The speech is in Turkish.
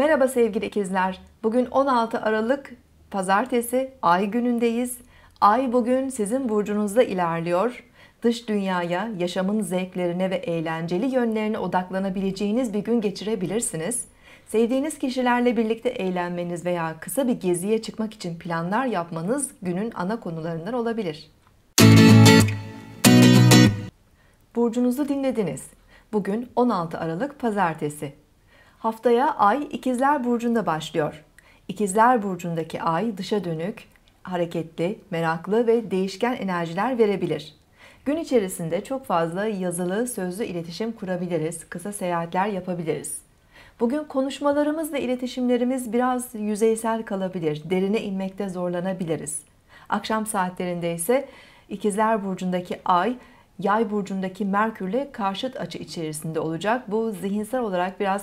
Merhaba sevgili ikizler. Bugün 16 Aralık Pazartesi ay günündeyiz. Ay bugün sizin burcunuzda ilerliyor. Dış dünyaya, yaşamın zevklerine ve eğlenceli yönlerine odaklanabileceğiniz bir gün geçirebilirsiniz. Sevdiğiniz kişilerle birlikte eğlenmeniz veya kısa bir geziye çıkmak için planlar yapmanız günün ana konularından olabilir. Burcunuzu dinlediniz. Bugün 16 Aralık Pazartesi. Haftaya Ay İkizler Burcu'nda başlıyor. İkizler Burcu'ndaki Ay dışa dönük, hareketli, meraklı ve değişken enerjiler verebilir. Gün içerisinde çok fazla yazılı, sözlü iletişim kurabiliriz, kısa seyahatler yapabiliriz. Bugün konuşmalarımız ve iletişimlerimiz biraz yüzeysel kalabilir, derine inmekte zorlanabiliriz. Akşam saatlerinde ise İkizler Burcu'ndaki Ay, Yay Burcu'ndaki Merkür'le karşıt açı içerisinde olacak. Bu zihinsel olarak biraz